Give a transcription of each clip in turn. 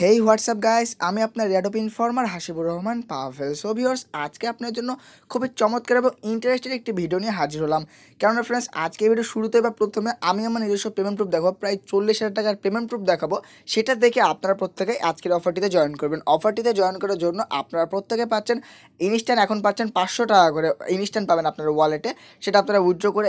হেই WhatsApp guys আমি আপনার airdrop informer Hasibur Rahman Pavel so viewers আজকে আপনার জন্য খুবই চমৎকার এবং ইন্টারেস্টেড একটি ভিডিও নিয়ে হাজির হলাম কেননা ফ্রেন্ডস আজকে ভিডিও শুরুতে বা প্রথমে আমি আমার নিজস্ব পেমেন্ট প্রুফ দেখাবো প্রায় চল্লিশ হাজার টাকার পেমেন্ট প্রুফ দেখাবো সেটা দেখে আপনারা প্রত্যেকেই আজকের অফারটিতে জয়েন করবেন অফারটিতে জয়েন করার জন্য আপনারা প্রত্যেকে পাচ্ছেন ইনস্ট্যান্ট এখন পাচ্ছেন পাঁচশো টাকা করে ইনস্ট্যান্ট পাবেন আপনার ওয়ালেটে সেটা আপনারা উইথড্র করে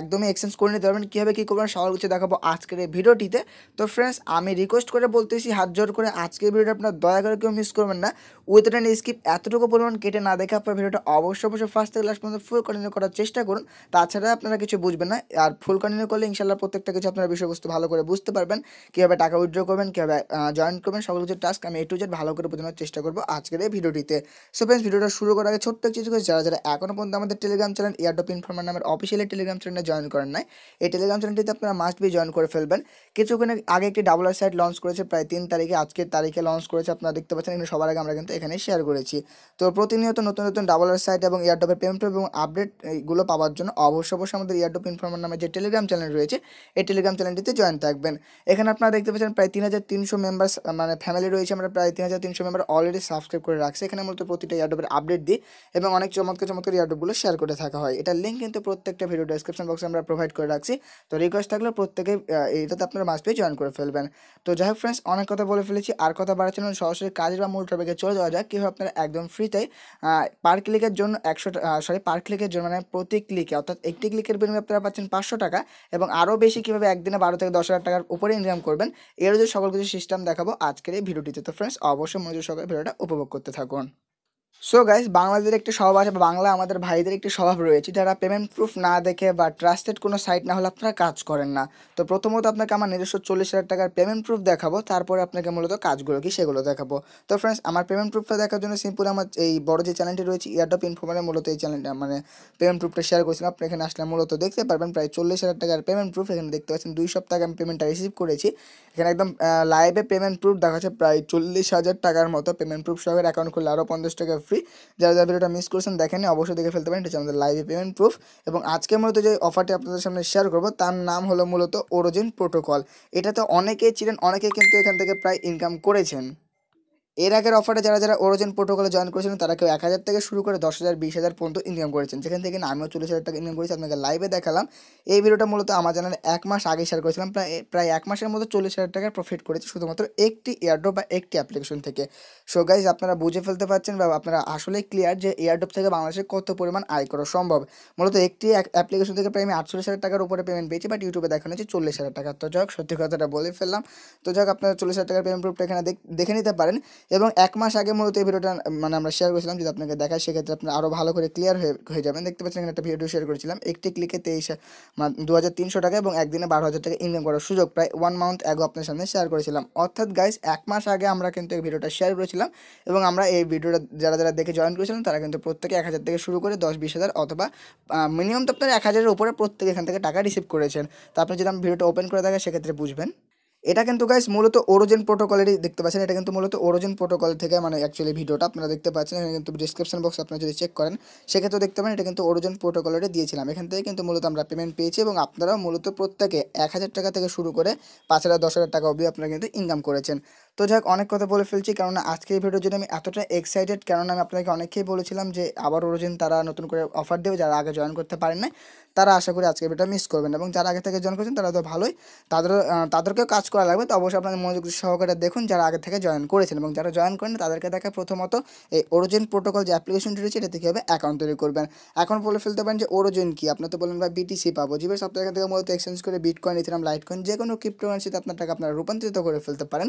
একদমই এক্সচেঞ্জ করে নিতে পারবেন কীভাবে কী করবেন সবার কিছু দেখাবো আজকের এই ভিডিওটিতে তো ফ্রেন্ডস আমি রিকোয়েস্ট করে বলতেছি হাত জোর করে করে আজকের ভিডিওটা আপনার দয়া করে কেউ মিস করবেন না উইথটা স্কিপ এতটুকু পরিমাণ কেটে না দেখে আপনার ভিডিওটা অবশ্যই অবশ্যই ফার্স্ট থেকে লাস্ট পর্যন্ত ফুল কন্টিনিউ করার চেষ্টা করুন তাছাড়া আপনারা কিছু বুঝবেন না আর ফুল কন্টিনিউ করলে ইনশাল্লাহ প্রত্যেকটা কিছু আপনারা বিষয়বস্তু ভালো করে বুঝতে পারবেন কীভাবে টাকা উইথড্র করবেন কীভাবে জয়েন করবেন সকল কিছু টাস্ক আমি এ টু জেড ভালো করে বোঝানোর চেষ্টা করবো আজকের এই ভিডিওটিতে সো ফ্রেন্ডস ভিডিওটা শুরু করার আগে ছোট্ট কিছু যারা যারা এখনও পর্যন্ত আমাদের টেলিগ্রাম চ্যানেল ইয়ারডপ ইনফরমার নামের অফিসিয়ালি টেলিগ্রাম চ্যানেলে জয়েন করেন নাই এই টেলিগ্রাম চ্যানেলটিতে আপনারা মাস্ট বি জয়েন করে ফেলবেন কিছুক্ষণ আগে একটি ডাবল আর সাইট লঞ্চ করেছে প্রায় তিন তারিখে আজ আজকের তারিখে লঞ্চ করেছে আপনারা দেখতে পাচ্ছেন এখানে সবার আগে আমরা কিন্তু এখানে শেয়ার করেছি তো প্রতিনিয়ত নতুন নতুন ডাবলার সাইট এবং ইয়ারডপের পেমেন্ট এবং আপডেটগুলো পাওয়ার জন্য অবশ্যই অবশ্যই আমাদের ইয়ারডপ ইনফর্মার নামে যে টেলিগ্রাম চ্যানেল রয়েছে এই টেলিগ্রাম চ্যানেলটিতে জয়েন থাকবেন এখানে আপনারা দেখতে পাচ্ছেন প্রায় তিন হাজার তিনশো মেম্বার মানে ফ্যামিলি রয়েছে আমরা প্রায় তিন হাজার তিনশো মেম্বার অলরেডি সাবস্ক্রাইব করে রাখছি এখানে মূলত প্রতিটা ইয়ারডপের আপডেট দিই এবং অনেক চমৎকার চমৎকার ইয়ারডপগুলো শেয়ার করে থাকা হয় এটার লিঙ্ক কিন্তু প্রত্যেকটা ভিডিও ডিসক্রিপশন বক্সে আমরা প্রোভাইড করে রাখছি তো রিকোয়েস্ট থাকলে প্রত্যেকে এটাতে আপনারা মাস পেয়ে জয়েন করে ফেলবেন তো যাই হোক ফ্রেন্ডস অনেক কথা বলে ফেলেছি দিচ্ছি আর কথা বাড়াচ্ছেন জন্য সরাসরি কাজের বা মূল টপিকে চলে যাওয়া যাক কীভাবে আপনারা একদম ফ্রিতে পার ক্লিকের জন্য একশো সরি পার ক্লিকের জন্য মানে প্রতি ক্লিকে অর্থাৎ একটি ক্লিকের বিনিময়ে আপনারা পাচ্ছেন পাঁচশো টাকা এবং আরও বেশি কীভাবে একদিনে বারো থেকে দশ হাজার টাকার উপরে ইনকাম করবেন এর যে সকল কিছু সিস্টেম দেখাবো আজকের এই ভিডিওটিতে তো ফ্রেন্ডস অবশ্যই মনোযোগ সকালে ভিডিওটা উপভোগ করতে থাকুন সো গাইজ বাংলাদেশের একটি স্বভাব আছে বাংলা আমাদের ভাইদের একটি স্বভাব রয়েছে যারা পেমেন্ট প্রুফ না দেখে বা ট্রাস্টেড কোনো সাইট না হলে আপনারা কাজ করেন না তো প্রথমত আপনাকে আমার নিজস্ব চল্লিশ হাজার টাকার পেমেন্ট প্রুফ দেখাবো তারপরে আপনাকে মূলত কাজগুলো কি সেগুলো দেখাবো তো ফ্রেন্ডস আমার পেমেন্ট প্রুফটা দেখার জন্য সিম্পল আমার এই বড় যে চ্যানেলটি রয়েছে ইয়ারডপ ইনফরমারে মূলত এই চ্যানেলটা মানে পেমেন্ট প্রুফটা শেয়ার করেছিলাম আপনি এখানে আসলে মূলত দেখতে পারবেন প্রায় চল্লিশ হাজার টাকার পেমেন্ট প্রুফ এখানে দেখতে পাচ্ছেন দুই সপ্তাহ আমি পেমেন্টটা রিসিভ করেছি এখানে একদম লাইভে পেমেন্ট প্রুফ দেখাচ্ছে প্রায় চল্লিশ হাজার টাকার মতো পেমেন্ট প্রুফ সবের অ্যাকাউন্ট খুললে আরও পঞ্চাশ টাকা ফ্রি যারা যারা ভিডিওটা মিস করেছেন দেখেনি অবশ্যই দেখে ফেলতে পারেন এটা আমাদের লাইভে পেমেন্ট প্রুফ এবং আজকে মূলত যে অফারটি আপনাদের সামনে শেয়ার করবো তার নাম হলো মূলত ওরোজিন প্রোটোকল এটাতে অনেকেই ছিলেন অনেকে কিন্তু এখান থেকে প্রায় ইনকাম করেছেন এর আগের অফারে যারা যারা ওরোজেন প্রোটোকলে জয়েন করেছিলেন তারা কেউ এক হাজার থেকে শুরু করে দশ হাজার বিশ হাজার পর্যন্ত ইনকাম করেছেন যেখান থেকে আমিও চল্লিশ হাজার টাকা ইনকাম করেছি আপনাকে লাইভে দেখালাম এই ভিডিওটা মূলত আমার জানার এক মাস আগে শেয়ার করেছিলাম প্রায় প্রায় এক মাসের মতো চল্লিশ হাজার টাকার প্রফিট করেছি শুধুমাত্র একটি এয়ারড্রপ বা একটি অ্যাপ্লিকেশন থেকে সো গাইজ আপনারা বুঝে ফেলতে পারছেন বা আপনারা আসলে ক্লিয়ার যে এয়ারড্রপ থেকে বাংলাদেশে কত পরিমাণ আয় করা সম্ভব মূলত একটি অ্যাপ্লিকেশন থেকে প্রায় আমি আটচল্লিশ হাজার টাকার উপরে পেমেন্ট পেয়েছি বাট ইউটিউবে দেখানো হচ্ছে চল্লিশ হাজার টাকা তো যাক সত্যি কথাটা বলে ফেললাম তো যাক আপনারা চল্লিশ হাজার টাকার পেমেন্ট প্রুফটা এখানে দেখে নিতে পারেন এবং এক মাস আগে মূলত এই ভিডিওটা মানে আমরা শেয়ার করেছিলাম যদি আপনাকে দেখায় সেক্ষেত্রে আপনি আরও ভালো করে ক্লিয়ার হয়ে হয়ে যাবেন দেখতে পাচ্ছেন এখানে একটা ভিডিও শেয়ার করেছিলাম একটি ক্লিকে তেইশ মানে দু হাজার তিনশো টাকা এবং একদিনে বারো হাজার টাকা ইনকাম করার সুযোগ প্রায় ওয়ান মান্থ আগে আপনার সামনে শেয়ার করেছিলাম অর্থাৎ গাইস এক মাস আগে আমরা কিন্তু এই ভিডিওটা শেয়ার করেছিলাম এবং আমরা এই ভিডিওটা যারা যারা দেখে জয়েন করেছিলাম তারা কিন্তু প্রত্যেকে এক হাজার থেকে শুরু করে দশ বিশ হাজার অথবা মিনিমাম তো আপনার এক হাজারের উপরে প্রত্যেকে এখান থেকে টাকা রিসিভ করেছেন তো আপনি যদি আমি ভিডিওটা ওপেন করে থাকে সেক্ষেত্রে বুঝবেন এটা কিন্তু গাইস মূলত ওরোজেন প্রোটোকলেরই দেখতে পাচ্ছেন এটা কিন্তু মূলত ওরোজেন প্রোটোকল থেকে মানে অ্যাকচুয়ালি ভিডিওটা আপনারা দেখতে পাচ্ছেন এখানে কিন্তু ডিসক্রিপশন বক্স আপনারা যদি চেক করেন সেক্ষেত্রে দেখতে পারেন এটা কিন্তু ওরোজেন প্রোটোকলেরই দিয়েছিলাম এখান থেকে কিন্তু মূলত আমরা পেমেন্ট পেয়েছি এবং আপনারা মূলত প্রত্যেকে এক হাজার টাকা থেকে শুরু করে পাঁচ হাজার দশ হাজার টাকা অবধি আপনারা কিন্তু ইনকাম করেছেন তো যাই অনেক কথা বলে ফেলছি কারণ আজকের ভিডিও জন্য আমি এতটা এক্সাইটেড কারণ আমি আপনাকে অনেকেই বলেছিলাম যে আবার অরিজিন তারা নতুন করে অফার দেবে যারা আগে জয়েন করতে পারেন না তারা আশা করি আজকের ভিডিও মিস করবেন এবং যারা আগে থেকে জয়েন করছেন তারা তো ভালোই তাদের তাদেরকেও কাজ করা লাগবে তো অবশ্যই আপনাদের মনোযোগ সহকারে দেখুন যারা আগে থেকে জয়েন করেছেন এবং যারা জয়েন করেন তাদেরকে দেখে প্রথমত এই অরিজিন প্রোটোকল যে অ্যাপ্লিকেশনটি রয়েছে এটা কীভাবে অ্যাকাউন্ট তৈরি করবেন এখন বলে ফেলতে পারেন যে ওরোজেন কি আপনার তো বলেন ভাই বিটিসি পাবো জিবের সব থেকে মূলত এক্সচেঞ্জ করে বিটকয়েন ইথেরাম লাইটকয়েন যে কোনো ক্রিপ্টোকারেন্সিতে আপনার টাকা আপনারা রূপান্তরিত করে ফেলতে পারেন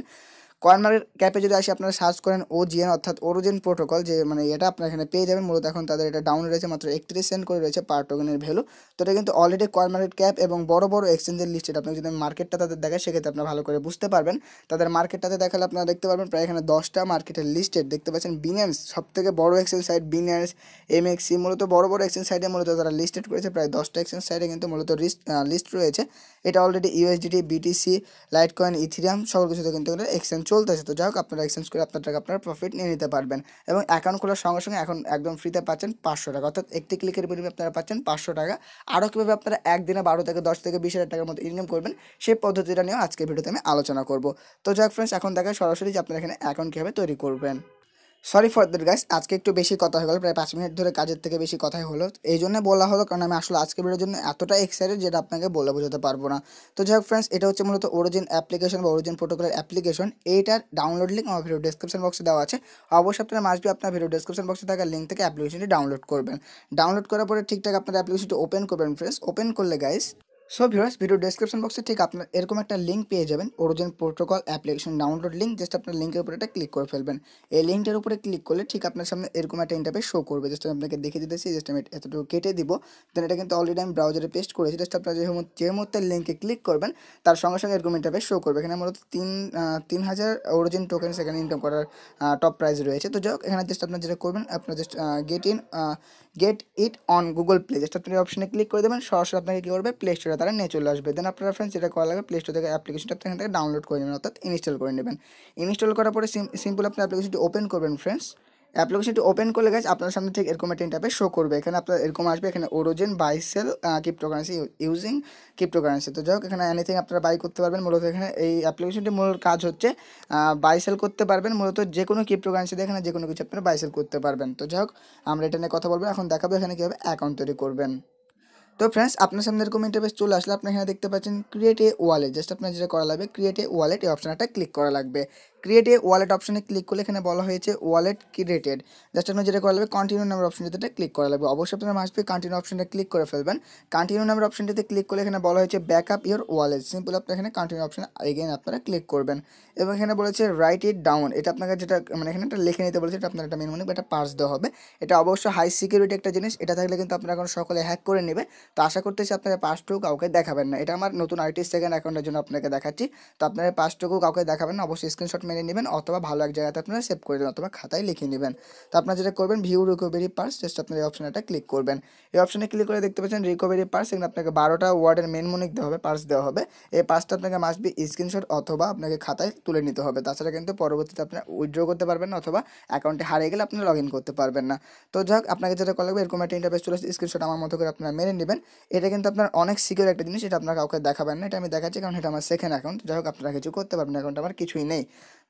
কয়েন মার্কেট ক্যাপে যদি আসি আপনারা সার্চ করেন ওজিএন অর্থাৎ ওরোজেন প্রোটোকল যে মানে এটা আপনার এখানে পেয়ে যাবেন মূলত এখন তাদের এটা ডাউন রয়েছে মাত্র একত্রিশ সেন্ট করে রয়েছে পার টোকেনের ভ্যালু তো এটা কিন্তু অলরেডি কয়েন মার্কেট ক্যাপ এবং বড় বড় এক্সচেঞ্জের লিস্টেড আপনি যদি মার্কেটটা তাদের দেখায় সেক্ষেত্রে আপনার ভালো করে বুঝতে পারবেন তাদের মার্কেটটাতে দেখালে আপনারা দেখতে পারবেন প্রায় এখানে দশটা মার্কেটের লিস্টেড দেখতে পাচ্ছেন বিনেন্স সব থেকে বড় এক্সচেঞ্জ সাইট বিনেন্স এমএক্সি মূলত বড় বড় এক্সচেঞ্জ সাইটে মূলত তারা লিস্টেড করেছে প্রায় দশটা এক্সচেঞ্জ সাইটে কিন্তু মূলত লিস্ট রয়েছে এটা already USDT BTC litecoin ethereum সকল কিছুতে কিন্তু এটা এক্সচেঞ্জ চলতেছে তো যাই হোক আপনারা এক্সচেঞ্জ করে আপনার টাকা আপনারা প্রফিট নিয়ে নিতে পারবেন এবং অ্যাকাউন্ট খোলার সঙ্গে সঙ্গে এখন একদম ফ্রিতে পাচ্ছেন পাঁচশো টাকা অর্থাৎ একটি ক্লিকের বিনিময়ে আপনারা পাচ্ছেন পাঁচশো টাকা আরও কীভাবে আপনারা একদিনে বারো থেকে দশ থেকে বিশ হাজার টাকার মতো ইনকাম করবেন সেই পদ্ধতিটা নিয়েও আজকের ভিডিওতে আমি আলোচনা করব তো যাই হোক ফ্রেন্ডস এখন দেখা সরাসরি যে আপনারা এখানে অ্যাকাউন্ট কীভাবে তৈরি করবেন সরি ফর দ্যাট গাইস আজকে একটু বেশি কথা হয়ে গেল প্রায় পাঁচ মিনিট ধরে কাজের থেকে বেশি কথাই হলো এই জন্য বলা হলো কারণ আমি আসলে আজকে ভিডিওর জন্য এতটা এক্সাইটেড যেটা আপনাকে বলে বোঝাতে পারবো না তো যাই হোক ফ্রেন্ডস এটা হচ্ছে মূলত অরিজিন অ্যাপ্লিকেশন বা অরিজিন প্রোটোকলের অ্যাপ্লিকেশন এইটার ডাউনলোড লিঙ্ক আমার ভিডিও ডিসক্রিপশন বক্সে দেওয়া আছে অবশ্যই আপনারা মাসবি আপনার ভিডিও ডিসক্রিপশন বক্সে থাকা লিঙ্ক থেকে অ্যাপ্লিকেশনটি ডাউনলোড করবেন ডাউনলোড করার পরে ঠিকঠাক আপনার অ্যাপ্লিকেশনটি ওপেন করবেন ফ্রেন্ডস ওপেন করলে guys so viewers video description বক্সে ঠিক আপনার এরকম একটা লিঙ্ক পেয়ে যাবেন Origin protocol application download link just আপনার লিঙ্কের উপরে একটা ক্লিক করে ফেলবেন এই লিঙ্কটার উপরে ক্লিক করলে ঠিক আপনার সামনে এরকম একটা ইন্টারফেস শো করবে জাস্ট আমি আপনাকে দেখে দিতেছি জাস্ট আমি এতটুকু কেটে দিব দেন এটা কিন্তু অলরেডি আমি ব্রাউজারে পেস্ট করেছি জাস্ট আপনার যে যে মুহূর্তে লিঙ্কে ক্লিক করবেন তার সঙ্গে সঙ্গে এরকম ইন্টারফেস শো করবে এখানে মূলত তিন তিন হাজার অরিজিন টোকেন সেখানে ইনকাম করার টপ প্রাইজ রয়েছে তো যাই হোক এখানে জাস্ট আপনার যেটা করবেন আপনার just get in get it on Google Play Store আপনি অপশনে ক্লিক করে দেবেন সরাসরি আপনাকে কী করবে প্লে স্টোরে তারা নিয়ে চলে আসবে দেন আপনারা ফ্রেন্ডস যেটা করা লাগবে প্লে স্টোর থেকে অ্যাপ্লিকেশনটা আপনি এখান থেকে ডাউনলোড করে নেবেন অর্থাৎ ইনস্টল করে নেবেন ইনস্টল করার পরে সিম্পল আপনি অ্যাপ্লিকেশনটি ওপেন করবেন ফ্রেন্ডস অ্যাপ্লিকেশনটি ওপেন করলে গেছে আপনার সামনে ঠিক এরকম একটা ইন্টারফেস শো করবে এখানে আপনার এরকম আসবে এখানে Origin buy sell cryptocurrency using cryptocurrency তো যাই হোক এখানে এনিথিং আপনারা বাই করতে পারবেন মূলত এখানে এই অ্যাপ্লিকেশনটি মূল কাজ হচ্ছে বাই সেল করতে পারবেন মূলত যে কোনো ক্রিপ্টোকারেন্সি এখানে যে কোনো কিছু আপনারা বাই সেল করতে পারবেন তো যাই হোক আমরা এটা নিয়ে কথা বলবো এখন দেখাবো এখানে কীভাবে অ্যাকাউন্ট তৈরি করবেন তো ফ্রেন্ডস আপনার সামনে এরকম ইন্টারফেস চলে আসলে আপনি এখানে দেখতে পাচ্ছেন ক্রিয়েট এ ওয়ালেট জাস্ট আপনার যেটা করা লাগবে ক্রিয়েট এ ওয়ালেট এই অপশানটা ক্লিক করা লাগবে ক্রিয়েট এ ওয়ালেট অপশানে ক্লিক করলে এখানে বলা হয়েছে ওয়ালেট ক্রিয়েটেড জাস্ট আপনার যেটা করা লাগবে কন্টিনিউ নামের যেটা ক্লিক করা লাগবে অবশ্যই আপনার মাসবে কন্টিনিউ অপশনটা ক্লিক করে ফেলবেন কন্টিনিউ নামের অপশনটিতে ক্লিক করলে এখানে বলা হয়েছে back up your wallet simple আপনার এখানে কন্টিনিউ অপশন এগেন আপনারা ক্লিক করবেন এবং এখানে বলেছে রাইট ইট ডাউন এটা আপনাকে যেটা মানে এখানে একটা লিখে নিতে বলেছে এটা আপনার একটা মেন মনে এটা পার্স দেওয়া হবে এটা অবশ্য হাই সিকিউরিটি একটা জিনিস এটা থাকলে কিন্তু আপনারা এখন সকলে হ্যাক করে নেবে তো আশা করতেছি আপনারা পাসটুকু কাউকে দেখাবেন না এটা আমার নতুন আর্টিস্ট সেকেন্ড অ্যাকাউন্টের জন্য আপনাকে দেখাচ্ছি তো আপনারা পাসটুকু কাউকে দেখাবেন না অবশ্যই স্ক্রিনশট মেরে নেবেন অথবা ভালো এক জায়গাতে আপনারা সেভ করে দেবেন অথবা খাতায় লিখে নেবেন তো আপনারা যেটা করবেন ভিউ রিকোভারি পার্স জাস্ট আপনারা এই অপশানটা ক্লিক করবেন এই অপশানে ক্লিক করে দেখতে পাচ্ছেন রিকোভারি পার্স এখানে আপনাকে বারোটা ওয়ার্ডের মেন মনিক দেওয়া হবে পার্স দেওয়া হবে এই পার্সটা আপনাকে বি স্ক্রিনশট অথবা আপনাকে খাতায় তুলে নিতে হবে তাছাড়া কিন্তু পরবর্তীতে আপনার উইথড্র করতে পারবেন না অথবা অ্যাকাউন্টে হারিয়ে গেলে আপনি লগ ইন করতে পারবেন না তো হোক আপনাকে যেটা করা লাগবে এরকম একটা ইন্টারভেস চলে আসছে স্ক্রিনশট আমার মতো করে আপনারা মেনে নেবেন এটা কিন্তু আপনার অনেক সিকিউর একটা জিনিস এটা আপনার কাউকে দেখাবেন না এটা আমি দেখাচ্ছি কারণ এটা আমার সেকেন্ড অ্যাকাউন্ট যাই হোক আপনারা কিছু করতে পারবেন অ্যাকাউন্ট আমার কিছুই নেই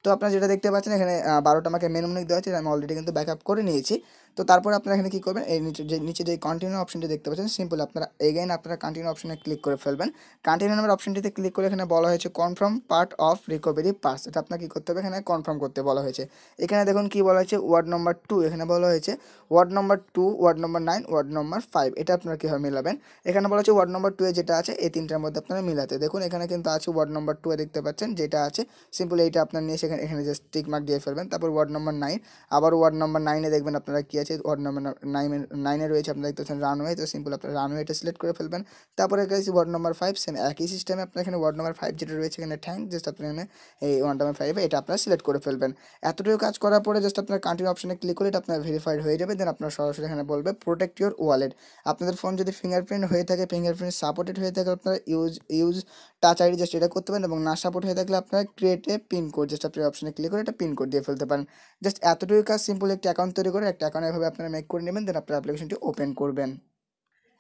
তো আপনারা যেটা দেখতে পাচ্ছেন এখানে বারোটা আমাকে মেন মনে দেওয়া হয়েছে আমি অলরেডি কিন্তু ব্যাক করে নিয়েছি তো তারপরে আপনারা এখানে কী করবেন এই নিচে যে নিচে যে কন্টিনিউ অপশনটি দেখতে পাচ্ছেন সিম্পল আপনারা এগেইন আপনারা কন্টিনিউ অপশনে ক্লিক করে ফেলবেন কন্টিনিউ নামের অপশনটিতে ক্লিক করে এখানে বলা হয়েছে confirm part of recovery phrase এটা আপনার কী করতে হবে এখানে কনফার্ম করতে বলা হয়েছে এখানে দেখুন কি বলা হয়েছে ওয়ার্ড নম্বর টু এখানে বলা হয়েছে word number two word number nine word number five এটা আপনারা কীভাবে মিলাবেন এখানে বলা হচ্ছে ওয়ার্ড নম্বর টুয়ে যেটা আছে এই তিনটার মধ্যে আপনারা মিলাতে দেখুন এখানে কিন্তু আছে ওয়ার্ড নম্বর টুয়ে দেখতে পাচ্ছেন যেটা আছে সিম্পল এইটা আপনার নিয়ে সেখানে এখানে এখানে জাস্ট টিক মার্ক দিয়ে ফেলবেন তারপর ওয়ার্ড নম্বর নাইন আবার ওয়ার্ড নম্বর নাইনে দেখবেন আপনারা কী আছে ওয়ার্ড নম্বর নাইনে নাইনে রয়েছে আপনারা দেখতেছেন রানওয়ে তো সিম্পল আপনারা রানওয়েটা সিলেক্ট করে ফেলবেন তারপরে গেছে ওয়ার্ড নম্বর ফাইভ সেম একই সিস্টেমে আপনার এখানে ওয়ার্ড নম্বর ফাইভ যেটা রয়েছে এখানে ট্যাঙ্ক জাস্ট আপনার এখানে এই ওয়ার্ড নম্বর ফাইভে এটা আপনারা সিলেক্ট করে ফেলবেন এতটুকু কাজ করার পরে জাস্ট আপনার কান্ট্রি অপশানে ক্লিক করে এটা আপনার ভেরিফাইড হয়ে যাবে দেন আপনার সরাসরি এখানে বলবে প্রোটেক্ট ইউর ওয়ালেট আপনাদের ফোন যদি ফিঙ্গারপ্রিন্ট হয়ে থাকে ফিঙ্গারপ্রিন্ট সাপোর্টেড হয়ে থাকে আপনারা use use touch ID just এটা করতে পারেন এবং না সাপোর্ট হয়ে থাকলে আপনারা ক্রিয়েটে পিন কোড জাস্ট আপনি ক্রিয়েটার অপশনে ক্লিক করে একটা পিন কোড দিয়ে ফেলতে পারেন জাস্ট এতটুকু কাজ সিম্পল একটি অ্যাকাউন্ট তৈরি করে একটা অ্যাকাউন্ট এভাবে আপনারা মেক করে নেবেন দেন আপনার অ্যাপ্লিকেশনটি ওপেন করবেন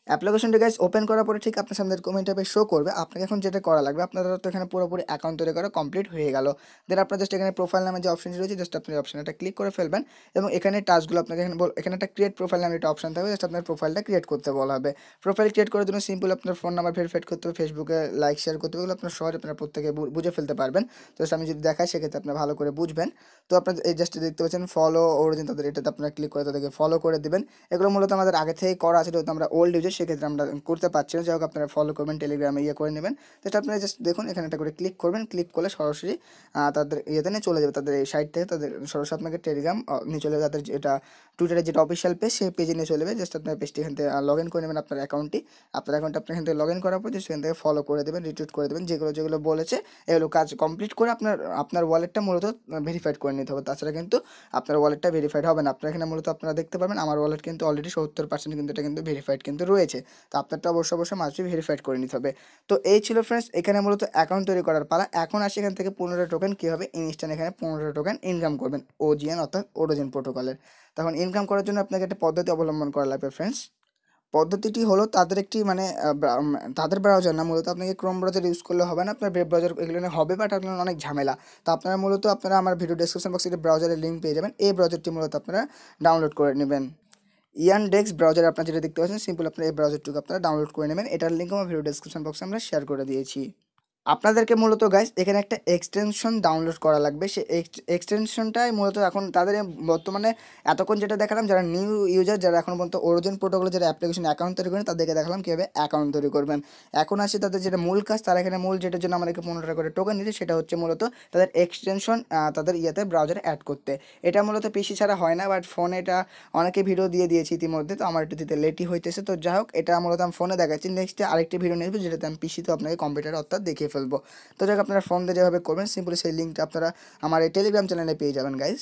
অ্যাপ্লিকেশনটি গাইজ ওপেন করার পরে ঠিক আপনার সামনে কমেন্ট ইন্টারভে শো করবে আপনাকে এখন যেটা করা লাগবে আপনারা তো এখানে পুরোপুরি অ্যাকাউন্ট তৈরি করা কমপ্লিট হয়ে গেল দেন আপনার জাস্ট এখানে প্রোফাইল নামে যে অপশনটি রয়েছে জাস্ট আপনি অপশন ক্লিক করে ফেলবেন এবং এখানে টাস্কগুলো আপনাকে এখানে এখানে একটা ক্রিয়েট প্রোফাইল নামে একটা অপশন থাকবে জাস্ট আপনার প্রোফাইলটা ক্রিয়েট করতে বলা হবে প্রোফাইল ক্রিয়েট করার জন্য সিম্পল আপনার ফোন নাম্বার ভেরিফাইড করতে হবে ফেসবুকে লাইক শেয়ার করতে হবে আপনার সহজ আপনার প্রত্যেকে বুঝে ফেলতে পারবেন তো আমি যদি দেখাই সেক্ষেত্রে আপনি ভালো করে বুঝবেন তো আপনার এই জাস্ট দেখতে পাচ্ছেন ফলো ওরিজিন তাদের এটাতে আপনারা ক্লিক করে তাদেরকে ফলো করে দেবেন এগুলো মূলত আমাদের আগে থেকেই করা আছে যেহেতু আমরা ওল্ড ইউজার সেক্ষেত্রে আমরা করতে পারছি না যাই হোক আপনারা ফলো করবেন টেলিগ্রামে ইয়ে করে নেবেন তো সেটা আপনারা জাস্ট দেখুন এখানে একটা করে ক্লিক করবেন ক্লিক করলে সরাসরি তাদের ইয়েতে নিয়ে চলে যাবে তাদের এই সাইট থেকে তাদের সরাসরি আপনাকে টেলিগ্রাম নিয়ে চলে যাবে তাদের যেটা টুইটারে যেটা অফিসিয়াল পেজ সেই পেজে নিয়ে চলে যাবে জাস্ট আপনার পেজটি এখান থেকে লগ ইন করে নেবেন আপনার অ্যাকাউন্টটি আপনার অ্যাকাউন্টে আপনি এখান থেকে লগ ইন করার পর সেখান থেকে ফলো করে দেবেন রিটুইট করে দেবেন যেগুলো যেগুলো বলেছে এগুলো কাজ কমপ্লিট করে আপনার আপনার ওয়ালেটটা মূলত ভেরিফাইড করে নিতে হবে তাছাড়া কিন্তু আপনার ওয়ালেটটা ভেরিফাইড হবে না আপনার এখানে মূলত আপনারা দেখতে পাবেন আমার ওয়ালেট কিন্তু অলরেডি সত্তর পার্সেন্ট কিন্তু এটা কিন্তু ভেরিফাইড কিন্তু রয়েছে হয়েছে তো আপনারটা অবশ্যই অবশ্যই মাসটি ভেরিফাইড করে নিতে হবে তো এই ছিল ফ্রেন্ডস এখানে মূলত অ্যাকাউন্ট তৈরি করার পালা এখন আসে এখান থেকে পনেরোটা টোকেন কীভাবে ইনস্ট্যান্ট এখানে পনেরোটা টোকেন ইনকাম করবেন ওজিএন অর্থাৎ ওরোজেন প্রোটোকলের তখন ইনকাম করার জন্য আপনাকে একটা পদ্ধতি অবলম্বন করা লাগবে ফ্রেন্ডস পদ্ধতিটি হলো তাদের একটি মানে তাদের ব্রাউজার না মূলত আপনাকে ক্রোম ব্রাউজার ইউজ করলে হবে না আপনার ওয়েব ব্রাউজার এগুলো হবে বাট আপনার অনেক ঝামেলা তো আপনারা মূলত আপনারা আমার ভিডিও ডিসক্রিপশন বক্সে ব্রাউজারের লিঙ্ক পেয়ে যাবেন এই ব্রাউজারটি মূলত আপনারা ডাউনলোড করে নেবেন ইয়ান ডেক্স ব্রাউজার আপনারা যেটা দেখতে পাচ্ছেন সিম্পল আপনারা এই ব্রাউজারটুকু আপনারা ডাউনলোড করে নেবেন এটার লিঙ্ক আমার ভিডিও ডিসক্রিপশন বক্সে আমরা শেয়ার করে দিয়েছি আপনাদেরকে মূলত গাইস এখানে একটা এক্সটেনশন ডাউনলোড করা লাগবে সে এক্সটেনশনটাই মূলত এখন তাদের বর্তমানে এতক্ষণ যেটা দেখালাম যারা নিউ ইউজার যারা এখন পর্যন্ত অরিজিন প্রোটোকলে যারা অ্যাপ্লিকেশন অ্যাকাউন্ট তৈরি করেন তাদেরকে দেখালাম কীভাবে অ্যাকাউন্ট তৈরি করবেন এখন আসে তাদের যেটা মূল কাজ তারা এখানে মূল যেটার জন্য আমাদেরকে পনেরো টাকা করে টোকেন দিতে সেটা হচ্ছে মূলত তাদের এক্সটেনশন তাদের ইয়েতে ব্রাউজারে অ্যাড করতে এটা মূলত পিসি ছাড়া হয় না বাট ফোনে এটা অনেকে ভিডিও দিয়ে দিয়েছি ইতিমধ্যে তো আমার একটু দিতে লেটই হইতেছে তো যাই হোক এটা মূলত আমি ফোনে দেখাচ্ছি নেক্সটে আরেকটি ভিডিও নিয়ে যেটাতে আমি পিসিতে আপনাকে কম্পিউটার অর্থাৎ দেখে ফেলবো তো যাক আপনারা ফর্ম দিয়ে যেভাবে করবেন সিম্পলি সেই লিঙ্কটা আপনারা আমার এই টেলিগ্রাম চ্যানেলে পেয়ে যাবেন গাইজ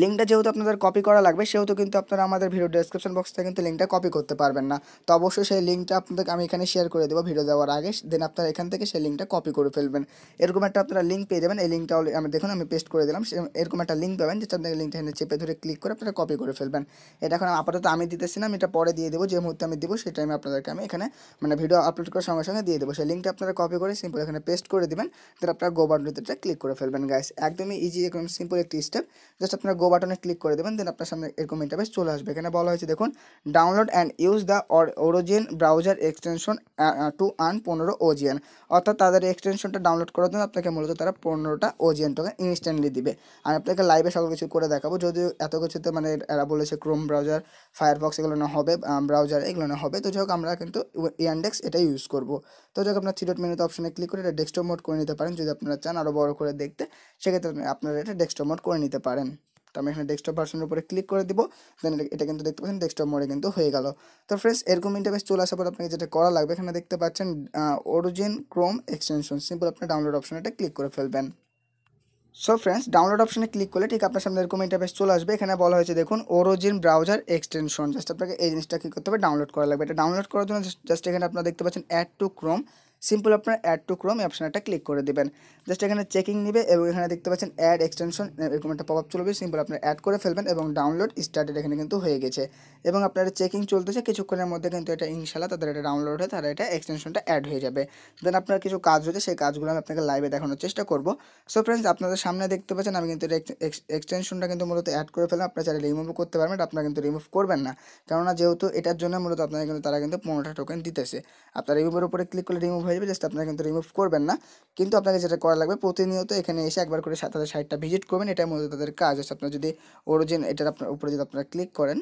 লিঙ্কটা যেহেতু আপনাদের কপি করা লাগবে সেহেতু কিন্তু আপনারা আমাদের ভিডিও ডেসক্রিপশন বক্সে কিন্তু লিঙ্কটা কপি করতে পারবেন না তো অবশ্যই সেই লিঙ্কটা আপনাদেরকে আমি এখানে শেয়ার করে দেবো ভিডিও দেওয়ার আগে দেন আপনারা এখান থেকে সেই লিঙ্কটা কপি করে ফেলবেন এরকম একটা আপনারা লিঙ্ক পেয়ে যাবেন এই লিঙ্কটা আমি দেখুন আমি পেস্ট করে দিলাম এরকম একটা লিঙ্ক পাবেন যেটা আপনাকে লিঙ্কটা এখানে চেপে ধরে ক্লিক করে আপনারা কপি করে ফেলবেন এটা এখন আপাতত আমি দিতেছি না আমি এটা পরে দিয়ে দেবো যে মুহূর্তে আমি দেবো সেই টাইমে আপনাদেরকে আমি এখানে মানে ভিডিও আপলোড করার সঙ্গে সঙ্গে দিয়ে দেবো সেই লিঙ্কটা আপনারা কপি করে সিম্পল এখানে পেস্ট করে দেবেন তারপর আপনারা গোবার ক্লিক করে ফেলবেন গাইস একদমই ইজি এখন সিম্পল একটি স্টেপ জাস্ট আপনারা গো বাটনে ক্লিক করে দেবেন দেন আপনার সামনে এরকম ইন্টারফেস চলে আসবে এখানে বলা হয়েছে দেখুন download and use the Origin browser extension to earn পনেরো ওজিএন অর্থাৎ তাদের এক্সটেনশনটা ডাউনলোড করার জন্য আপনাকে মূলত তারা পনেরোটা ওজিএন টোকেন ইনস্ট্যান্টলি দিবে আমি আপনাকে লাইভে সব কিছু করে দেখাবো যদিও এত কিছুতে মানে এরা বলেছে ক্রোম ব্রাউজার ফায়ারবক্স এগুলো না হবে ব্রাউজার এগুলো না হবে তো যাই হোক আমরা কিন্তু ইয়ান্ডেক্স এটা ইউজ করব তো যাই হোক আপনার থ্রি ডট মেনুতে অপশানে ক্লিক করে এটা ডেস্কটপ মোড করে নিতে পারেন যদি আপনারা চান আরও বড় করে দেখতে সেক্ষেত্রে আপনারা এটা ডেস্কটপ মোড করে নিতে পারেন তো আমি এখানে ডেস্কটপ ভার্সনের উপরে ক্লিক করে দিব দেন এটা কিন্তু দেখতে পাচ্ছেন ডেস্কটপ মোডে কিন্তু হয়ে গেল তো ফ্রেন্ডস এরকম ইন্টারফেস চলে আসার পর আপনাকে যেটা করা লাগবে এখানে দেখতে পাচ্ছেন অরিজিন ক্রোম এক্সটেনশন সিম্পল আপনি ডাউনলোড অপশন এটা ক্লিক করে ফেলবেন সো ফ্রেন্ডস ডাউনলোড অপশনে ক্লিক করলে ঠিক আপনার সামনে এরকম ইন্টারফেস চলে আসবে এখানে বলা হয়েছে দেখুন অরোজিন ব্রাউজার এক্সটেনশন জাস্ট আপনাকে এই জিনিসটা কী করতে হবে ডাউনলোড করা লাগবে এটা ডাউনলোড করার জন্য জাস্ট এখানে আপনারা দেখতে পাচ্ছেন অ্যাড টু ক্রোম সিম্পল আপনার অ্যাড টু ক্রোম এই একটা ক্লিক করে দেবেন জাস্ট এখানে চেকিং নেবে এবং এখানে দেখতে পাচ্ছেন অ্যাড এক্সটেনশন এরকম একটা পপ আপ চলবে সিম্পল আপনার অ্যাড করে ফেলবেন এবং ডাউনলোড স্টার্টেড এখানে কিন্তু হয়ে গেছে এবং আপনার চেকিং চলতেছে কিছুক্ষণের মধ্যে কিন্তু এটা ইনশাল্লাহ তাদের এটা ডাউনলোড হয়ে তারা এটা এক্সটেনশনটা অ্যাড হয়ে যাবে দেন আপনার কিছু কাজ হচ্ছে সেই কাজগুলো আমি আপনাকে লাইভে দেখানোর চেষ্টা করব সো ফ্রেন্ডস আপনাদের সামনে দেখতে পাচ্ছেন আমি কিন্তু এক্সটেনশনটা কিন্তু মূলত অ্যাড করে ফেললাম আপনার চাইলে রিমুভ করতে পারবেন আপনারা কিন্তু রিমুভ করবেন না কেননা যেহেতু এটার জন্য মূলত আপনারা কিন্তু তারা কিন্তু পনেরোটা টোকেন দিতেছে আপনার রিমুভের উপরে ক্লিক করলে রিমুভ হয়ে হয়ে যাবে জাস্ট আপনারা কিন্তু রিমুভ করবেন না কিন্তু আপনাকে যেটা করা লাগবে প্রতিনিয়ত এখানে এসে একবার করে তাদের সাইটটা ভিজিট করবেন এটার মধ্যে তাদের কাজ আছে আপনার যদি অরিজিন এটার আপনার উপরে যদি আপনারা ক্লিক করেন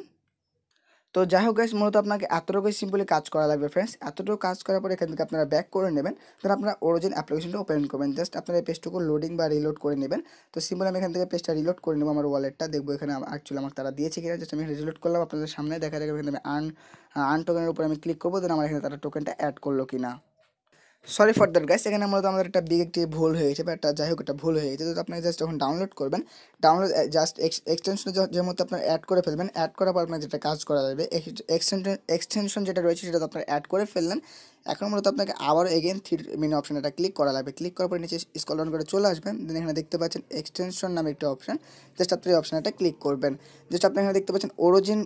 তো যাই হোক গাছ মূলত আপনাকে এতটুকু সিম্পলি কাজ করা লাগবে ফ্রেন্ডস এতটুকু কাজ করার পরে এখান থেকে আপনারা ব্যাক করে নেবেন দেন আপনারা অরিজিন অ্যাপ্লিকেশনটা ওপেন করবেন জাস্ট আপনারা এই পেজটুকু লোডিং বা রিলোড করে নেবেন তো সিম্পল আমি এখান থেকে পেজটা রিলোড করে নেবো আমার ওয়ালেটটা দেখবো এখানে অ্যাকচুয়ালি আমার তারা দিয়েছে কিনা জাস্ট আমি রিলোড করলাম আপনাদের সামনে দেখা যাবে এখানে আমি আর্ন আর্ন টোকেনের উপরে আমি ক্লিক করবো দেন আমার এখানে তারা টোকেনটা অ্যাড করলো কিনা সরি ফর দ্যাট গাইস এখানে মূলত আমাদের একটা বিগ একটি ভুল হয়েছে বা একটা যাই হোক একটা ভুল হয়েছে তো আপনি জাস্ট যখন ডাউনলোড করবেন ডাউনলোড জাস্ট এক্সটেনশন যে মতো আপনার অ্যাড করে ফেলবেন অ্যাড করার পর আপনার যেটা কাজ করা যাবে এক্সটেনশন যেটা রয়েছে সেটা তো আপনার অ্যাড করে ফেললেন এখন মূলত আপনাকে আবার এগেন থ্রি মিনি অপশন এটা ক্লিক করা লাগবে ক্লিক করার পরে নিচে স্কল ডাউন করে চলে আসবেন দেন এখানে দেখতে পাচ্ছেন এক্সটেনশন নামে একটি অপশন জাস্ট আপনি এই অপশন এটা ক্লিক করবেন জাস্ট আপনি এখানে দেখতে পাচ্ছেন অরিজিন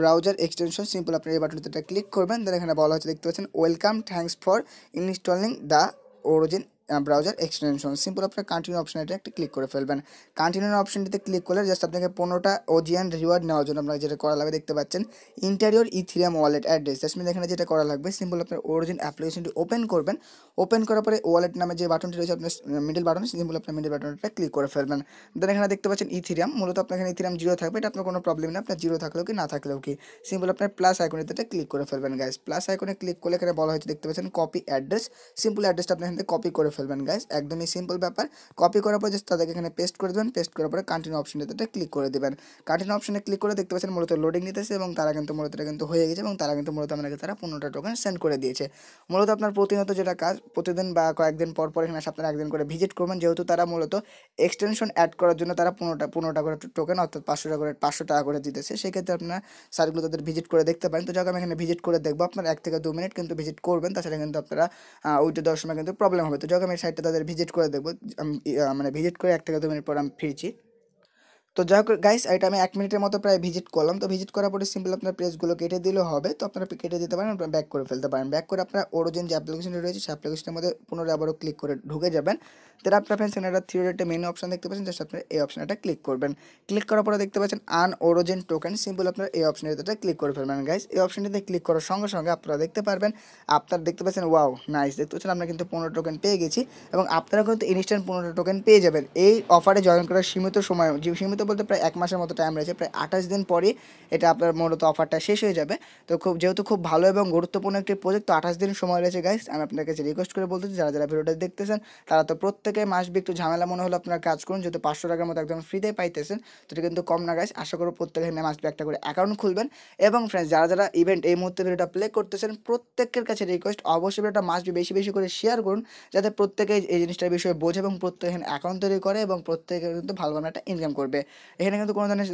ব্রাউজার এক্সটেনশন সিম্পল আপনি এই বাটনটা ক্লিক করবেন দেন এখানে বলা হচ্ছে দেখতে পাচ্ছেন welcome thanks for installing the Origin browser extension simple আপনার কন্টিনিউ অপশন এটা একটা ক্লিক করে ফেলবেন কন্টিনিউ অপশনটিতে ক্লিক করলে জাস্ট আপনাকে পনেরোটা ওজিয়ান রিওয়ার্ড নেওয়ার জন্য আপনাকে যেটা করা লাগবে দেখতে পাচ্ছেন ইন্টেরিয়র ইথিরিয়াম ওয়ালেট অ্যাড্রেস জাস্টমিন এখানে যেটা করা লাগবে সিম্পল আপনার অরিজিন অ্যাপ্লিকেশনটি ওপেন করবেন ওপেন করার পরে ওয়ালেট নামে যে বাটনটি রয়েছে আপনার মিডিল বাটন সিম্পল আপনার মিডিল বাটনটা ক্লিক করে ফেলবেন দেন এখানে দেখতে পাচ্ছেন ইথিরিয়াম মূলত আপনার এখানে ইথিরিয়াম জিরো থাকবে এটা আপনার কোনো প্রবলেম না আপনার জিরো থাকলেও কি না থাকলেও কি সিম্পল আপনার প্লাস আইকনে এটা ক্লিক করে ফেলবেন গ্যাস প্লাস আইকনে ক্লিক করলে এখানে বলা হয়েছে দেখতে পাচ্ছেন কপি অ্যাড্রেস সিম্পল অ্যাড্রেসটা আপনি এখানে কপি করে ফেলবেন গাইজ একদমই সিম্পল ব্যাপার কপি করার পর জাস্ট তাদেরকে এখানে পেস্ট করে দেবেন পেস্ট করার পরে কন্টিনিউ অপশনটাতে ক্লিক করে দেবেন কন্টিনিউ অপশনে ক্লিক করে দেখতে পাচ্ছেন মূলত লোডিং নিতেছে এবং তারা কিন্তু মূলত কিন্তু হয়ে গেছে এবং তারা কিন্তু মূলত আমাদেরকে তারা পনেরোটা টোকেন সেন্ড করে দিয়েছে মূলত আপনার প্রতিনিয়ত যেটা কাজ প্রতিদিন বা কয়েকদিন পর পর এখানে আপনারা একদিন করে ভিজিট করবেন যেহেতু তারা মূলত এক্সটেনশন অ্যাড করার জন্য তারা পনেরোটা পনেরোটা করে টোকেন অর্থাৎ পাঁচশো টাকা করে পাঁচশো টাকা করে দিতেছে সেক্ষেত্রে আপনারা সাইটগুলো তাদের ভিজিট করে দেখতে পারেন তো যাকে আমি এখানে ভিজিট করে দেখবো আপনার এক থেকে দু মিনিট কিন্তু ভিজিট করবেন তাছাড়া কিন্তু আপনারা উইথ দেওয়ার সময় কিন্তু প্রবলেম হবে তো যাকে আমি সাইটটা তাদের ভিজিট করে দেখবো মানে ভিজিট করে এক থেকে দু মিনিট পর আমি ফিরছি তো যাই হোক গাইস এটা আমি এক মিনিটের মতো প্রায় ভিজিট করলাম তো ভিজিট করার পরে সিম্পল আপনার পেজগুলো কেটে দিলে হবে তো আপনারা কেটে দিতে পারেন আপনার ব্যাক করে ফেলতে পারেন ব্যাক করে আপনার অরিজিন যে অ্যাপ্লিকেশনটি রয়েছে সেই অ্যাপ্লিকেশনের মধ্যে পুনরায় আবারও ক্লিক করে ঢুকে যাবেন দেন আপনারা ফ্রেন্ডস এখানে একটা থ্রিওর একটা মেনু অপশন দেখতে পাচ্ছেন জাস্ট আপনারা এই অপশনটা ক্লিক করবেন ক্লিক করার পরে দেখতে পাচ্ছেন আন ওরোজেন টোকেন সিম্পল আপনারা এই অপশনটাতে ক্লিক করে ফেলবেন গাইস এই অপশানটিতে ক্লিক করার সঙ্গে সঙ্গে আপনারা দেখতে পারবেন আপনারা দেখতে পাচ্ছেন ওয়াও নাইস দেখতে পাচ্ছেন আমরা কিন্তু পনেরো টোকেন পেয়ে গেছি এবং আপনারা কিন্তু ইনস্ট্যান্ট পনেরো টোকেন পেয়ে যাবেন এই অফারে জয়েন করার সীমিত সময় সীমিত বলতে প্রায় এক মাসের মতো টাইম রয়েছে প্রায় আঠাশ দিন পরে এটা আপনার মূলত অফারটা শেষ হয়ে যাবে তো খুব যেহেতু খুব ভালো এবং গুরুত্বপূর্ণ একটি প্রজেক্ট তো আঠাশ দিন সময় রয়েছে গাইস আমি আপনার কাছে রিকোয়েস্ট করে বলতেছি যারা যারা ভিডিওটা দেখতেছেন তারা তো প্রত্যেক থেকে বি একটু ঝামেলা মনে হলো আপনারা কাজ করুন যদি পাঁচশো টাকার মতো একদম ফ্রিতে পাইতেছেন তো এটা কিন্তু কম না গাছ আশা প্রত্যেক এখানে মাস বি একটা করে অ্যাকাউন্ট খুলবেন এবং ফ্রেন্ডস যারা যারা ইভেন্ট এই মুহূর্তে ভিডিওটা প্লে করতেছেন প্রত্যেকের কাছে রিকোয়েস্ট অবশ্যই ভিডিওটা বি বেশি বেশি করে শেয়ার করুন যাতে প্রত্যেকে এই জিনিসটার বিষয়ে বোঝে এবং প্রত্যেক এখানে অ্যাকাউন্ট তৈরি করে এবং প্রত্যেকে কিন্তু ভালোভাবে একটা ইনকাম করবে এখানে কিন্তু কোনো ধরনের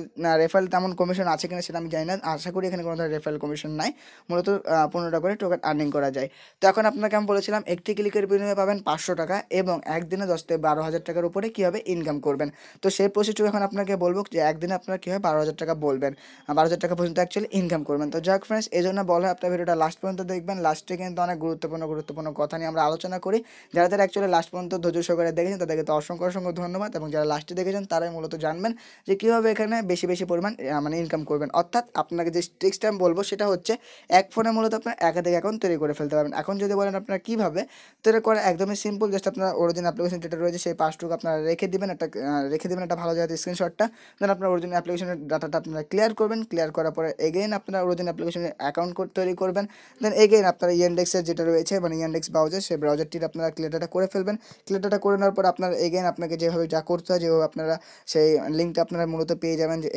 রেফারেল তেমন কমিশন আছে কিনা সেটা আমি জানি না আশা করি এখানে কোনো ধরনের রেফারেল কমিশন নাই মূলত পনেরোটা করে টোকেন আর্নিং করা যায় তো এখন আপনাকে আমি বলেছিলাম একটি ক্লিকের বিনিময়ে পাবেন পাঁচশো টাকা এবং একদিনে দশ থেকে বারো হাজার টাকার উপরে কীভাবে ইনকাম করবেন তো সেই প্রসেসটুকু এখন আপনাকে বলবো যে একদিনে আপনার কী হয় বারো হাজার টাকা বলবেন বারো হাজার টাকা পর্যন্ত অ্যাকচুয়ালি ইনকাম করবেন তো যাক ফ্রেন্ডস এই জন্য বলা হয় আপনার ভিডিওটা লাস্ট পর্যন্ত দেখবেন লাস্টে কিন্তু অনেক গুরুত্বপূর্ণ গুরুত্বপূর্ণ কথা নিয়ে আমরা আলোচনা করি যারা যারা অ্যাকচুয়ালি লাস্ট পর্যন্ত ধৈর্য সহকারে দেখেছেন তাদেরকে তো অসংখ্য অসংখ্য ধন্যবাদ এবং যারা লাস্টে দেখেছেন তারাই মূলত জানবেন যে কীভাবে এখানে বেশি বেশি পরিমাণ মানে ইনকাম করবেন অর্থাৎ আপনাকে যে স্ট্রিক্সটা আমি বলবো সেটা হচ্ছে এক ফোনে মূলত আপনার একাধিক অ্যাকাউন্ট তৈরি করে ফেলতে পারবেন এখন যদি বলেন আপনারা কীভাবে তৈরি করা একদমই সিম্পল জাস্ট আপনার অরিজিন অ্যাপ্লিকেশন অ্যাপ্লিকেশন যেটা রয়েছে সেই পাসটুকু আপনারা রেখে দেবেন একটা রেখে দেবেন একটা ভালো জায়গাতে স্ক্রিনশটটা দেন আপনার অরিজিনাল অ্যাপ্লিকেশনের ডাটাটা আপনারা ক্লিয়ার করবেন ক্লিয়ার করার পরে এগেইন আপনারা অরিজিন অ্যাপ্লিকেশনের অ্যাকাউন্ট তৈরি করবেন দেন এগেইন আপনারা ইয়েন্ডেক্সের যেটা রয়েছে মানে ইয়েন্ডেক্স ব্রাউজার সেই ব্রাউজারটির আপনারা ক্লিয়ারটা করে ফেলবেন ক্লিয়ারটা করে নেওয়ার পর আপনার এগেইন আপনাকে যেভাবে যা করতে হয় যেভাবে আপনারা সেই লিঙ্কটা আপনারা মূলত পেয়ে যাবেন যে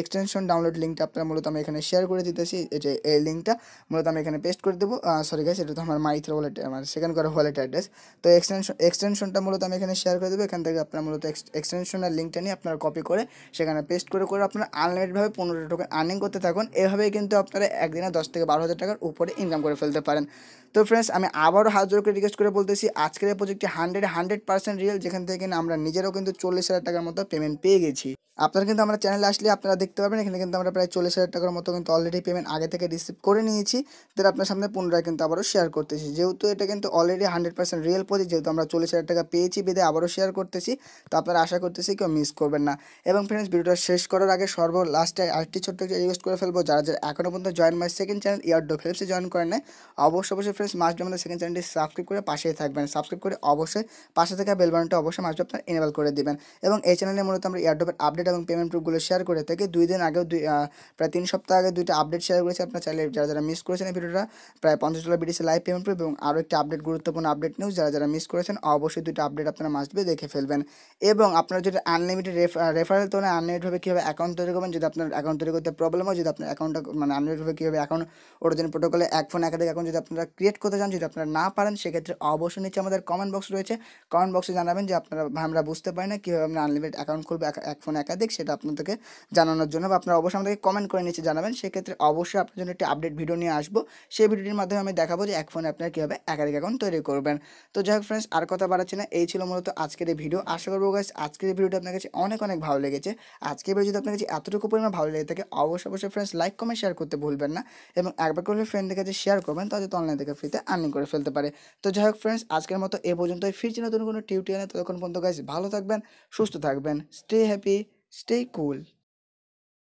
এক্সটেনশন ডাউনলোড লিঙ্কটা আপনারা মূলত আমি এখানে শেয়ার করে দিতেছি যে এই লিঙ্কটা মূলত আমি এখানে পেস্ট করে দেবো সরি গাছ এটা তো আমার মাইথ্রো ওয়ালেট আমার সেখানকার ওয়ালেট অ্যাড্রেস তো এক্সটেনশন এক্সটেনশনটা মূলত আমি এখানে শেয়ার করে দেবো এখান থেকে আপনার মূলত এক্সটেনশনের লিঙ্কটা নিয়ে আপনারা কপি করে সেখানে পেস্ট করে করে আপনারা আনলিমিটেডভাবে পনেরোটা টোকেন আর্নিং করতে থাকুন এভাবেই কিন্তু আপনারা একদিনে দশ থেকে বারো হাজার টাকার উপরে ইনকাম করে ফেলতে পারেন তো ফ্রেন্ডস আমি আবারও হাত জোরকে রিকোয়েস্ট করে বলতেছি আজকের এই প্রজেক্টটি হান্ড্রেড হান্ড্রেড পার্সেন্ট রিয়েল যেখান থেকে কিনা আমরা নিজেরাও কিন্তু চল্লিশ হাজার টাকার মতো পেমেন্ট পেয়ে গেছি আপনারা কিন্তু আমরা চ্যানেলে আসলে আপনারা দেখতে পাবেন এখানে কিন্তু আমরা প্রায় চল্লিশ হাজার টাকার মতো কিন্তু অলরেডি পেমেন্ট আগে থেকে রিসিভ করে নিয়েছি তাহলে আপনার সামনে পুনরায় কিন্তু আবারও শেয়ার করতেছি যেহেতু এটা কিন্তু already hundred percent real project যেহেতু আমরা চল্লিশ হাজার টাকা পেয়ে পেয়েছি বেদে আবারও শেয়ার করতেছি তো আপনারা আশা করতেছি কেউ মিস করবেন না এবং ফ্রেন্ডস ভিডিওটা শেষ করার আগে সর্ব লাস্টে আরেকটি ছোট্ট একটা রিকোয়েস্ট করে ফেলবো যারা যারা এখনও পর্যন্ত জয়েন মাই সেকেন্ড চ্যানেল ইয়ারডো ফিলিপসে জয়েন করেন না অবশ্যই অবশ্যই ফ্রেন্ডস মাস্ট আমাদের সেকেন্ড চ্যানেলটি সাবস্ক্রাইব করে পাশেই থাকবেন সাবস্ক্রাইব করে অবশ্যই পাশে থাকা বেল অবশ্যই মাস্ট আপনার এনেবল করে দেবেন এবং এই চ্যানেলে মূলত আমরা ইয়ারডোপের আপডেট এবং পেমেন্ট প্রুফগুলো শেয়ার করে থাকি দুই দিন আগেও দুই প্রায় তিন সপ্তাহ আগে দুইটা আপডেট শেয়ার করেছি আপনার চ্যানেলে যারা যারা মিস করেছেন এই ভিডিওটা প্রায় পঞ্চাশ dollar BDC live payment proof এবং আরও একটি আপডেট গুরুত্বপূর্ণ আপডেট নিউজ যারা যারা মিস করেছেন অবশ্যই দুইটা আপডেট আপডেট আপনারা মাস্ট বি দেখে ফেলবেন এবং আপনারা যদি আনলিমিটেড রেফারেল তো আনলিমিটেডভাবে কীভাবে অ্যাকাউন্ট তৈরি করবেন যদি আপনার অ্যাকাউন্ট তৈরি করতে প্রবলেম হয় যদি আপনার অ্যাকাউন্টটা মানে আনলিমিটেডভাবে কীভাবে অ্যাকাউন্ট জন্য প্রোটোকলে এক ফোন একাধিক অ্যাকাউন্ট যদি আপনারা ক্রিয়েট করতে চান যদি আপনারা না পারেন সেক্ষেত্রে অবশ্যই নিচে আমাদের কমেন্ট বক্স রয়েছে কমেন্ট বক্সে জানাবেন যে আপনারা আমরা বুঝতে পারি না কীভাবে আমরা আনলিমিটেড অ্যাকাউন্ট খুলবো এক ফোন একাধিক সেটা আপনাদেরকে জানানোর জন্য বা আপনারা অবশ্যই আমাদেরকে কমেন্ট করে নিচে জানাবেন সেক্ষেত্রে অবশ্যই আপনার জন্য একটি আপডেট ভিডিও নিয়ে আসবো সেই ভিডিওটির মাধ্যমে আমি দেখাবো যে এক ফোনে আপনারা কীভাবে একাধিক অ্যাকাউন্ট তৈরি করবেন তো যাই হোক ফ্রেন্ডস আর কথা বাড়াচ্ছি না এই এই ছিল মূলত আজকের এই ভিডিও আশা করবো গাছ আজকের এই ভিডিওটা আপনার কাছে অনেক অনেক ভালো লেগেছে আজকের ভিডিও যদি আপনার কাছে এতটুকু পরিমাণ ভালো লেগে থাকে অবশ্যই অবশ্যই ফ্রেন্ডস লাইক কমেন্ট শেয়ার করতে ভুলবেন না এবং একবার করলে ফ্রেন্ডদের কাছে শেয়ার করবেন তাদের তো অনলাইন থেকে ফ্রিতে আর্নিং করে ফেলতে পারে তো যাই হোক ফ্রেন্ডস আজকের মতো এ পর্যন্তই ফিরছি নতুন কোনো টিউটি আনে ততক্ষণ পর্যন্ত গাছ ভালো থাকবেন সুস্থ থাকবেন স্টে হ্যাপি স্টে কুল